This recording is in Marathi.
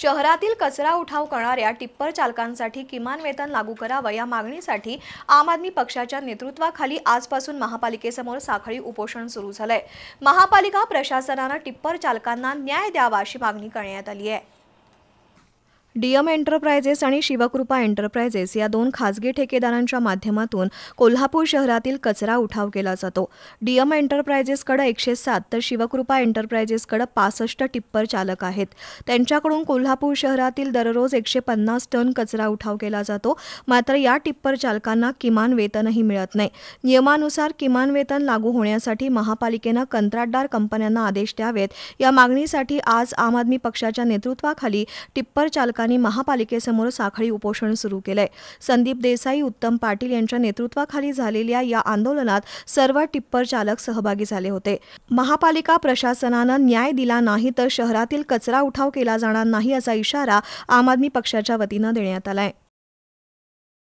शहरातील कचरा उठाव करणाऱ्या टिप्पर चालकांसाठी किमान वेतन लागू करावं या मागणीसाठी आम आदमी पक्षाच्या नेतृत्वाखाली आजपासून महापालिकेसमोर साखळी उपोषण सुरू झालंय महापालिका प्रशासनानं टिप्पर चालकांना न्याय द्यावा अशी मागणी करण्यात आली आहे डीएम एंटरप्राइजेस आणि शिवकृपा एंटरप्रायझेस या दोन खाजगी ठेकेदारांच्या माध्यमातून कोल्हापूर शहरातील कचरा उठाव केला जातो डीएम एंटरप्रायझेसकडे एकशे सात तर शिवकृपा एंटरप्रायझेसकडे पासष्ट टिप्पर चालक आहेत त्यांच्याकडून कोल्हापूर शहरातील दररोज एकशे पन्नास टन कचरा उठाव केला जातो मात्र या टिप्पर चालकांना किमान वेतनही मिळत नाही नियमानुसार किमान वेतन लागू होण्यासाठी महापालिकेनं कंत्राटदार कंपन्यांना आदेश द्यावेत या मागणीसाठी आज आम आदमी पक्षाच्या नेतृत्वाखाली टिप्पर चालक शिक्षकांनी महापालिकेसमोर साखळी उपोषण सुरू केलंय संदीप देसाई उत्तम पाटील यांच्या नेतृत्वाखाली झालेल्या या आंदोलनात सर्व टिप्पर चालक सहभागी झाले होते महापालिका प्रशासनानं न्याय दिला नाही तर शहरातील कचरा उठाव केला जाणार नाही असा इशारा आम आदमी पक्षाच्या वतीनं देण्यात आलाय